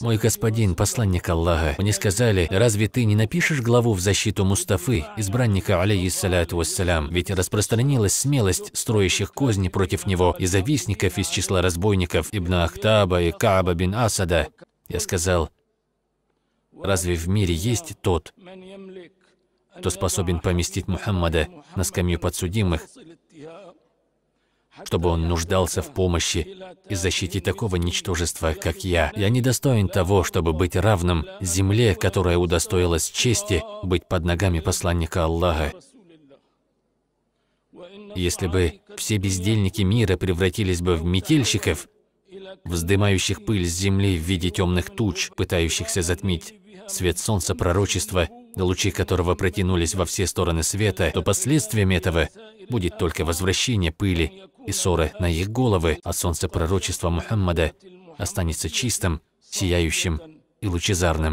«Мой господин, посланник Аллаха, мне сказали, разве ты не напишешь главу в защиту Мустафы, избранника, алейиссаляту вассалям, ведь распространилась смелость строящих козни против него и завистников из числа разбойников Ибн Ахтаба и Кааба бин Асада». Я сказал, «Разве в мире есть тот, кто способен поместить Мухаммада на скамью подсудимых чтобы он нуждался в помощи и защите такого ничтожества, как я. Я недостоин того, чтобы быть равным земле, которая удостоилась чести быть под ногами посланника Аллаха. Если бы все бездельники мира превратились бы в метельщиков, вздымающих пыль с земли в виде темных туч, пытающихся затмить свет солнца пророчества, лучи которого протянулись во все стороны света, то последствием этого будет только возвращение пыли и ссоры на их головы а солнце пророчества Мухаммада останется чистым, сияющим и лучезарным.